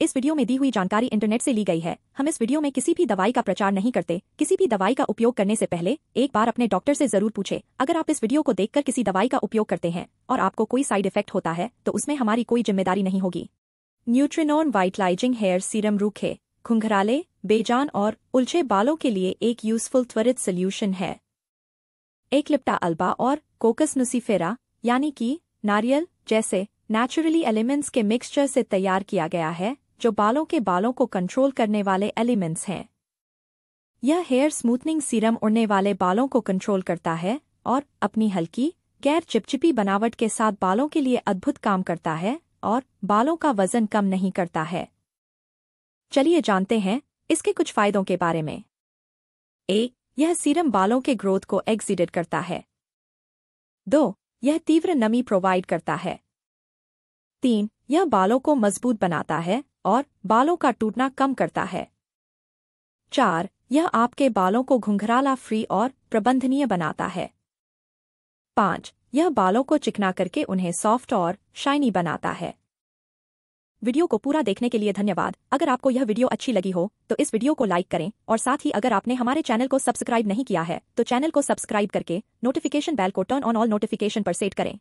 इस वीडियो में दी हुई जानकारी इंटरनेट से ली गई है हम इस वीडियो में किसी भी दवाई का प्रचार नहीं करते किसी भी दवाई का उपयोग करने से पहले एक बार अपने डॉक्टर से जरूर पूछे अगर आप इस वीडियो को देखकर किसी दवाई का उपयोग करते हैं और आपको कोई साइड इफेक्ट होता है तो उसमें हमारी कोई जिम्मेदारी नहीं होगी न्यूट्रिनोन वाइटलाइजिंग हेयर सीरम रूखे घुंघराले बेजान और उलझे बालों के लिए एक यूजफुल त्वरित सोल्यूशन है एक लिप्टा अल्बा और कोकस नुसीफेरा यानी कि नारियल जैसे नेचुरली एलिमेंट्स के मिक्सचर से तैयार किया गया है जो बालों के बालों को कंट्रोल करने वाले एलिमेंट्स हैं यह हेयर स्मूथनिंग सीरम उड़ने वाले बालों को कंट्रोल करता है और अपनी हल्की गैर चिपचिपी बनावट के साथ बालों के लिए अद्भुत काम करता है और बालों का वजन कम नहीं करता है चलिए जानते हैं इसके कुछ फायदों के बारे में ए यह सीरम बालों के ग्रोथ को एग्जिडिट करता है दो यह तीव्र नमी प्रोवाइड करता है तीन यह बालों को मजबूत बनाता है और बालों का टूटना कम करता है चार यह आपके बालों को घुंघराला फ्री और प्रबंधनीय बनाता है पांच यह बालों को चिकना करके उन्हें सॉफ्ट और शाइनी बनाता है वीडियो को पूरा देखने के लिए धन्यवाद अगर आपको यह वीडियो अच्छी लगी हो तो इस वीडियो को लाइक करें और साथ ही अगर आपने हमारे चैनल को सब्सक्राइब नहीं किया है तो चैनल को सब्सक्राइब करके नोटिफिकेशन बैल को टर्न ऑन ऑल नोटिफिकेशन पर सेट करें